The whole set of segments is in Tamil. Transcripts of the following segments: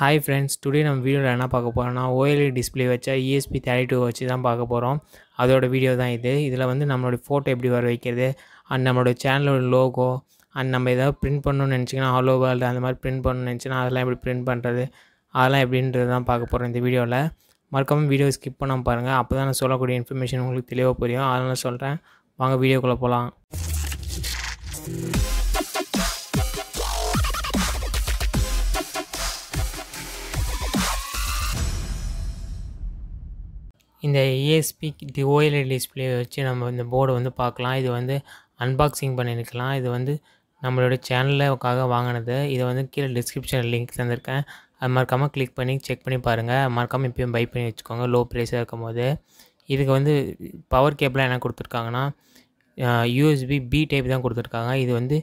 ஹாய் ஃப்ரெண்ட்ஸ் டுடே நம்ம வீடியோவில் என்ன பார்க்க போகிறோம்னா ஓஎல்இ டிஸ்பிளே வச்சா இஎஸ்பி தேர்ட்டி டூ வச்சு தான் பார்க்க போகிறோம் அதோட வீடியோ தான் இது இதில் வந்து நம்மளோட ஃபோட்டோ எப்படி வர வைக்கிறது அண்ட் நம்மளோட சேனலோட லோகோ அண்ட் நம்ம எதாவது பிரிண்ட் பண்ணணும்னு நினச்சிங்கன்னா ஹலோ வேர்ல்டு அந்த மாதிரி பிரிண்ட் பண்ணணும்னு நினச்சினா அதெல்லாம் எப்படி பிரிண்ட் பண்ணுறது அதெல்லாம் எப்படின்றது தான் பார்க்க போகிறோம் இந்த வீடியோவில் மறக்காமல் வீடியோ ஸ்கிப் பண்ண பாருங்கள் அப்போ தான் நான் சொல்லக்கூடிய இன்ஃபர்மேஷன் உங்களுக்கு தெளிவாக புரியும் அதெல்லாம் சொல்கிறேன் வாங்க வீடியோக்குள்ளே போகலாம் இந்த ஏஎஸ்பி ஓஎல்இடி டிஸ்பிளே வச்சு நம்ம இந்த போர்டு வந்து பார்க்கலாம் இது வந்து அன்பாக்சிங் பண்ணியிருக்கலாம் இது வந்து நம்மளோட சேனலுக்காக வாங்கினது இதை வந்து கீழே டிஸ்கிரிப்ஷன் லிங்க் தந்திருக்கேன் அது மறக்காமல் கிளிக் பண்ணி செக் பண்ணி பாருங்கள் மறக்காமல் இப்பயும் பை பண்ணி வச்சுக்கோங்க லோ ப்ரைஸாக இருக்கும் போது இதுக்கு வந்து பவர் கேபிளாக என்ன கொடுத்துருக்காங்கன்னா யூஎஸ்பி பி டைப் தான் கொடுத்துருக்காங்க இது வந்து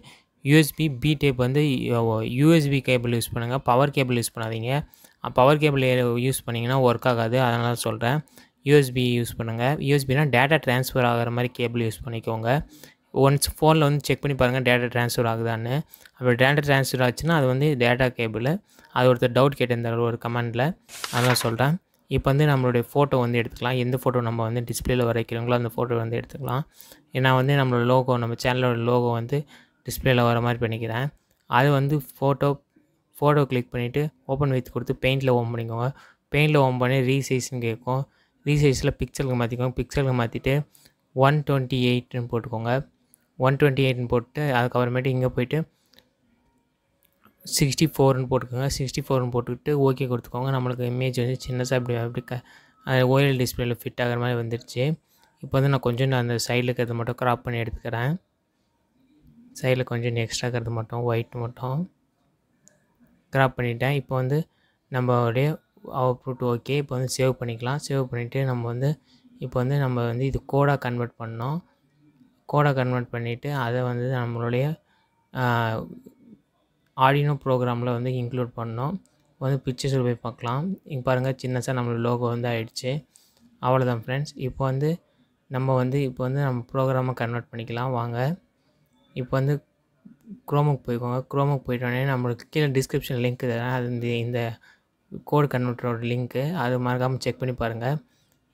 யூஎஸ்பி பி டைப் வந்து யூஎஸ்பி கேபிள் யூஸ் பண்ணுங்கள் பவர் கேபிள் யூஸ் பண்ணாதீங்க பவர் கேபிள் யூஸ் பண்ணிங்கன்னா ஒர்க் ஆகாது அதனால் சொல்கிறேன் யூஎஸ்பி யூஸ் பண்ணுங்கள் யூஎஸ்பினால் டேட்டா ட்ரான்ஸ்ஃபர் ஆகிற மாதிரி கேபிள் யூஸ் பண்ணிக்கோங்க ஒன்ஸ் ஃபோனில் வந்து செக் பண்ணி பாருங்கள் டேட்டா ட்ரான்ஸ்ஃபர் ஆகுதான்னு அப்படி டேட்டா ட்ரான்ஸ்ஃபர் ஆச்சுன்னா அது வந்து டேட்டா கேபிள் அது ஒருத்தர் டவுட் கேட்டிருந்தார் ஒரு கமெண்டில் அதெல்லாம் சொல்கிறேன் இப்போ வந்து நம்மளுடைய ஃபோட்டோ வந்து எடுத்துக்கலாம் எந்த ஃபோட்டோ நம்ம வந்து டிஸ்பிளேல வரைக்கிறோங்களோ அந்த ஃபோட்டோ வந்து எடுத்துக்கலாம் ஏன்னா வந்து நம்மளோட லோகோ நம்ம சேனலோட லோகோ வந்து டிஸ்பிளேல வர மாதிரி பண்ணிக்கிறேன் அது வந்து ஃபோட்டோ ஃபோட்டோ கிளிக் பண்ணிவிட்டு ஓப்பன் வித் கொடுத்து பெயிண்டில் ஓம் பண்ணிக்கோங்க பெயிண்டில் ஓம் பண்ணி ரீசைஸ்ன்னு கேட்கும் ரீசைஸில் பிக்சலுக்கு மாற்றிக்கோங்க பிக்சலுக்கு மாற்றிட்டு ஒன் டுவெண்ட்டி எயிட்னு போட்டுக்கோங்க ஒன் டுவெண்ட்டி எயிட்னு போட்டு அதுக்கப்புறமேட்டு இங்கே போயிட்டு சிக்ஸ்டி ஃபோர்னு போட்டுக்கோங்க சிக்ஸ்டி ஃபோர்னு போட்டுக்கிட்டு ஓகே கொடுத்துக்கோங்க நம்மளுக்கு இமேஜ் வந்து சின்னதாக அப்படி அப்படி க ஓஎல் டிஸ்பிளேல ஃபிட் ஆகிற மாதிரி வந்துருச்சு இப்போ வந்து நான் கொஞ்சம் நான் அந்த சைடில் இருக்கிறது மட்டும் க்ராப் பண்ணி எடுத்துக்கிறேன் சைடில் கொஞ்சம் எக்ஸ்ட்ரா இருக்கிறது மட்டும் ஒயிட் மட்டும் க்ராப் பண்ணிட்டேன் இப்போ வந்து நம்மளுடைய அவுட்புட் ஓகே இப்போ வந்து சேவ் பண்ணிக்கலாம் சேவ் பண்ணிவிட்டு நம்ம வந்து இப்போ வந்து நம்ம வந்து இது கோடாக கன்வெர்ட் பண்ணோம் கோடாக கன்வெர்ட் பண்ணிவிட்டு அதை வந்து நம்மளுடைய ஆடினோ ப்ரோக்ராமில் வந்து இன்க்ளூட் பண்ணோம் வந்து பிக்சர்ஸில் போய் பார்க்கலாம் இங்கே பாருங்கள் சின்னசாக நம்மளோட லோகோ வந்து ஆயிடுச்சு அவ்வளோதான் ஃப்ரெண்ட்ஸ் இப்போ வந்து நம்ம வந்து இப்போ வந்து நம்ம ப்ரோக்ராமை கன்வெர்ட் பண்ணிக்கலாம் வாங்க இப்போ வந்து குரோமுக்கு போய்க்கோங்க குரோமுக்கு போயிட்டோடனே நம்மளுக்கு கீழே டிஸ்கிரிப்ஷன் லிங்க் தரேன் அது இந்த கோடு கன்வெர்ட்டரோட லிங்க்கு அது மறக்காமல் செக் பண்ணி பாருங்கள்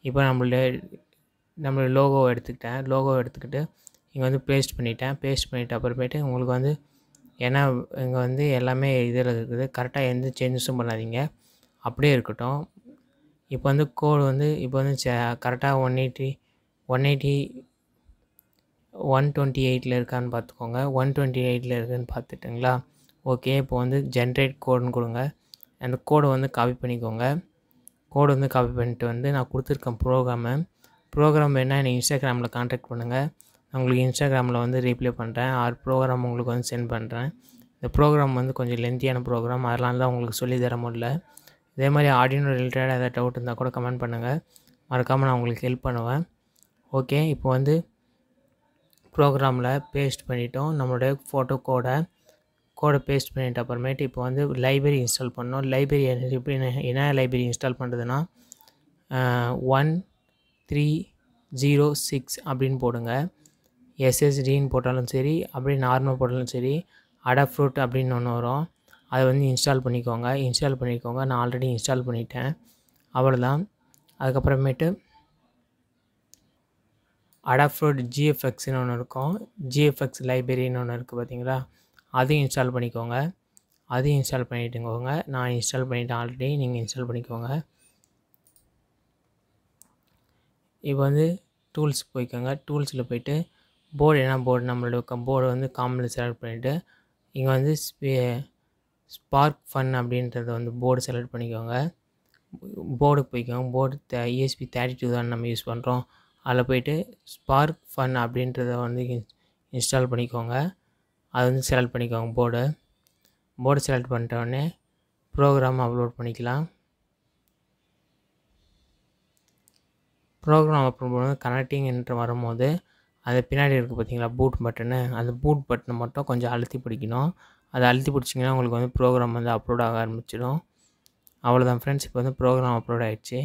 இப்போ நம்மளுடைய நம்மளுடைய லோகோவை எடுத்துக்கிட்டேன் லோகோவை எடுத்துக்கிட்டு இங்கே வந்து பேஸ்ட் பண்ணிட்டேன் பேஸ்ட் பண்ணிவிட்டு அப்புறமேட்டு உங்களுக்கு வந்து ஏன்னா இங்கே வந்து எல்லாமே இதில் இருக்குது கரெக்டாக எந்த சேஞ்சஸும் பண்ணாதீங்க அப்படியே இருக்கட்டும் இப்போ வந்து கோடு வந்து இப்போ வந்து கரெக்டாக one eighty one eighty one twenty எயிட்டில் இருக்கான்னு பார்த்துக்கோங்க ஒன் டுவெண்ட்டி எயிட்டில் இருக்குதுன்னு பார்த்துட்டுங்களா ஓகே இப்போ வந்து ஜென்ரேட் கோடுன்னு கொடுங்க அந்த கோடை வந்து காப்பி பண்ணிக்கோங்க கோடு வந்து காப்பி பண்ணிட்டு வந்து நான் கொடுத்துருக்கேன் ப்ரோக்ராமு ப்ரோக்ராம் வேணால் என்னை இன்ஸ்டாகிராமில் காண்டாக்ட் பண்ணுங்கள் நான் உங்களுக்கு இன்ஸ்டாகிராமில் வந்து ரீப்ளே பண்ணுறேன் ஆர் ப்ரோக்ராம் உங்களுக்கு வந்து சென்ட் பண்ணுறேன் இந்த ப்ரோக்ராம் வந்து கொஞ்சம் லென்த்தியான ப்ரோக்ராம் அதெல்லாம் தான் உங்களுக்கு சொல்லி தர முடியல இதே மாதிரி ஆடியோ ரிலேட்டடாக ஏதாவது டவுட் இருந்தால் கூட கமெண்ட் பண்ணுங்கள் மறக்காமல் நான் உங்களுக்கு ஹெல்ப் பண்ணுவேன் ஓகே இப்போ வந்து ப்ரோக்ராமில் பேஸ்ட் பண்ணிட்டோம் நம்மளுடைய ஃபோட்டோ கோடை கோடை பேஸ்ட் பண்ணிட்டு அப்புறமேட்டு இப்போ வந்து லைப்ரரி இன்ஸ்டால் பண்ணோம் லைப்ரரி எப்படி என்ன லைப்ரரி இன்ஸ்டால் பண்ணுறதுன்னா ஒன் த்ரீ ஜீரோ சிக்ஸ் அப்படின்னு போடுங்க எஸ்எஸ்டின்னு போட்டாலும் சரி அப்படியே நார்மல் போட்டாலும் சரி அடாஃப்ரூட் அப்படின்னு ஒன்று வரும் அதை வந்து இன்ஸ்டால் பண்ணிக்கோங்க இன்ஸ்டால் பண்ணிக்கோங்க நான் ஆல்ரெடி இன்ஸ்டால் பண்ணிட்டேன் அவ்வளோதான் அதுக்கப்புறமேட்டு அடாஃப்ரூட் ஜிஎஃப்எக்ஸ்னு ஒன்று இருக்கும் ஜிஎஃப்எக்ஸ் லைப்ரரின்னு ஒன்று இருக்குது பார்த்தீங்களா அதையும் இன்ஸ்டால் பண்ணிக்கோங்க அதையும் இன்ஸ்டால் பண்ணிட்டுங்கோங்க நான் இன்ஸ்டால் பண்ணிவிட்டேன் ஆல்ரெடி நீங்கள் இன்ஸ்டால் பண்ணிக்கோங்க இப்போ வந்து டூல்ஸ் போய்க்கோங்க டூல்ஸில் போய்ட்டு போர்டு என்ன போர்டு நம்மளோட போர்டு வந்து காமில் செலக்ட் பண்ணிவிட்டு இங்கே வந்து ஸ்பார்க் ஃபன் அப்படின்றத வந்து போர்டு செலக்ட் பண்ணிக்கோங்க போர்டுக்கு போய்க்கோங்க போர்டு இஎஸ்பி தேர்ட்டி டூ தான் நம்ம யூஸ் பண்ணுறோம் அதில் போய்ட்டு ஸ்பார்க் ஃபன் அப்படின்றத வந்து இன்ஸ்டால் பண்ணிக்கோங்க அதை வந்து செலக்ட் பண்ணிக்கோங்க போர்டு போர்டு செலக்ட் பண்ணிட்டோடனே ப்ரோக்ராம் அப்லோட் பண்ணிக்கலாம் ப்ரோக்ராம் அப்லோட் பண்ணும்போது கனெக்டிங் என்று வரும்போது அது பின்னாடி இருக்குது பார்த்தீங்களா பூட் பட்டனு அந்த பூட் பட்டனை மட்டும் கொஞ்சம் அழுத்தி பிடிக்கணும் அதை அழுத்தி பிடிச்சிங்கன்னா உங்களுக்கு வந்து ப்ரோக்ராம் வந்து அப்லோட் ஆக ஆரம்பிச்சிடும் அவ்வளோதான் ஃப்ரெண்ட்ஸ் இப்போ வந்து ப்ரோக்ராம் அப்லோட் ஆகிடுச்சு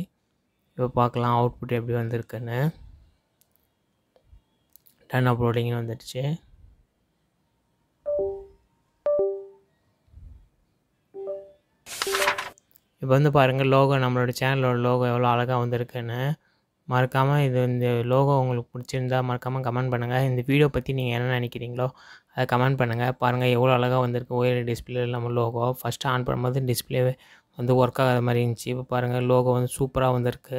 இப்போ பார்க்கலாம் அவுட்புட் எப்படி வந்திருக்குன்னு டன் அப்லோடிங்னு வந்துடுச்சு இப்போ வந்து பாருங்கள் லோகோ நம்மளோட சேனலோட லோகோ எவ்வளோ அழகாக வந்திருக்குன்னு மறக்காமல் இது இந்த லோகோ உங்களுக்கு பிடிச்சிருந்தா மறக்காமல் கமெண்ட் பண்ணுங்கள் இந்த வீடியோ பற்றி நீங்கள் என்ன நினைக்கிறீங்களோ அதை கமெண்ட் பண்ணுங்கள் பாருங்கள் எவ்வளோ அழகாக வந்திருக்கு ஒயர் டிஸ்பிளே நம்ம லோகோ ஃபஸ்ட்டு ஆன் பண்ணும்போது டிஸ்பிளே வந்து ஒர்க் ஆகாத மாதிரி இருந்துச்சு இப்போ பாருங்கள் லோகோ வந்து சூப்பராக வந்திருக்கு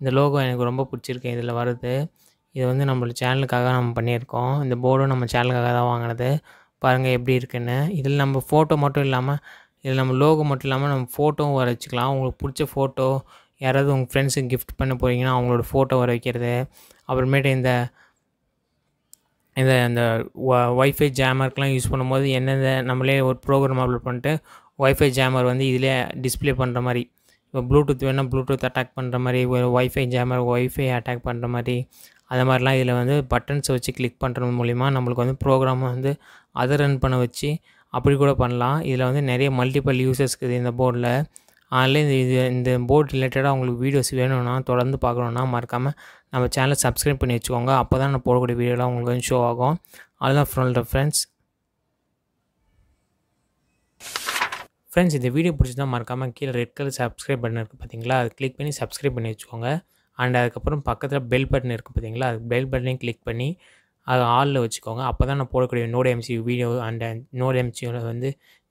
இந்த லோகோ எனக்கு ரொம்ப பிடிச்சிருக்கு இதில் வருது இது வந்து நம்மளோட சேனலுக்காக நம்ம பண்ணியிருக்கோம் இந்த போர்டும் நம்ம சேனலுக்காக தான் வாங்கினது பாருங்கள் எப்படி இருக்குன்னு இதில் நம்ம ஃபோட்டோ மட்டும் இல்லாமல் இதில் நம்ம லோகோ மட்டும் இல்லாமல் நம்ம ஃபோட்டோவும் வர வச்சுக்கலாம் உங்களுக்கு பிடிச்ச ஃபோட்டோ யாராவது உங்கள் ஃப்ரெண்ட்ஸுக்கு கிஃப்ட் பண்ண போகிறீங்கன்னா அவங்களோட ஃபோட்டோ வர வைக்கிறது அப்புறமேட்டு இந்த இந்த இந்த ஒய்ஃபை ஜாமருக்குலாம் யூஸ் பண்ணும்போது என்னென்ன நம்மளே ஒரு ப்ரோக்ராம் அப்லோட் பண்ணிட்டு ஒய்ஃபை ஜாமர் வந்து இதிலே டிஸ்பிளே பண்ணுற மாதிரி இப்போ ப்ளூடூத் வேணால் ப்ளூடூத் அட்டாக் பண்ணுற மாதிரி ஒரு ஒய்ஃபை ஜாமர் ஒய்ஃபை அட்டாக் பண்ணுற மாதிரி அது மாதிரிலாம் இதில் வந்து பட்டன்ஸை வச்சு கிளிக் பண்ணுறது மூலிமா நம்மளுக்கு வந்து ப்ரோக்ராம் வந்து அதை ரன் பண்ண வச்சு அப்படி கூட பண்ணலாம் இதில் வந்து நிறைய மல்டிபிள் யூசஸ் இருக்குது இந்த போர்டில் அதனால் இந்த இது இந்த போர்டு ரிலேட்டடாக உங்களுக்கு வீடியோஸ் வேணும்னா தொடர்ந்து பார்க்கணுன்னா மறக்காமல் நம்ம சேனலை சப்ஸ்கிரைப் பண்ணி வச்சுக்கோங்க அப்போ தான் நான் போடக்கூடிய வீடியோலாம் உங்களுக்கு வந்து ஷோ ஆகும் அதுதான் ஃப்ரெண்ட் ஃப்ரெண்ட்ஸ் ஃப்ரெண்ட்ஸ் இந்த வீடியோ பிடிச்சிருந்தால் மறக்காமல் கீழே ரெட் கலர் சப்ஸ்கிரைப் பட்டன் இருக்குது பார்த்தீங்களா அது கிளிக் பண்ணி சப்ஸ்கிரைப் பண்ணி வச்சுக்கோங்க அண்ட் அதுக்கப்புறம் பக்கத்தில் பெல் பட்டன் இருக்குது பார்த்தீங்களா அது பெல் பட்டனையும் கிளிக் பண்ணி அதை ஆளில் வச்சுக்கோங்க அப்போ தான் நான் போடக்கூடிய node MC video and node எம்சியில் வந்து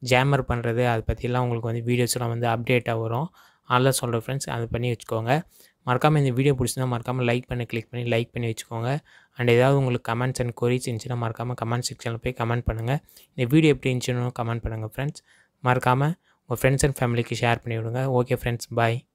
ஜேமர் பண்ணுறது அதை பற்றிலாம் உங்களுக்கு வந்து வீடியோஸ்லாம் வந்து அப்டேட்டாக வரும் அதெல்லாம் சொல்கிற ஃப்ரெண்ட்ஸ் அது பண்ணி வச்சுக்கோங்க மறக்காமல் இந்த வீடியோ பிடிச்சிருந்தால் மறக்காமல் லைக் பண்ணி கிளிக் பண்ணி லைக் பண்ணி வச்சுக்கோங்க அண்ட் ஏதாவது உங்களுக்கு கமெண்ட்ஸ் அண்ட் கொரிஸ் இருந்துச்சுன்னா மறக்காமல் கமெண்ட் செக்ஷனில் போய் கமெண்ட் பண்ணுங்கள் இந்த வீடியோ எப்படி இருந்துச்சுன்னு கமெண்ட் பண்ணுங்கள் ஃப்ரெண்ட்ஸ் மறக்காமல் உங்கள் ஃப்ரெண்ட்ஸ் அண்ட் ஃபேமிலிக்கு ஷேர் பண்ணி விடுங்க ஓகே ஃப்ரெண்ட்ஸ் பாய்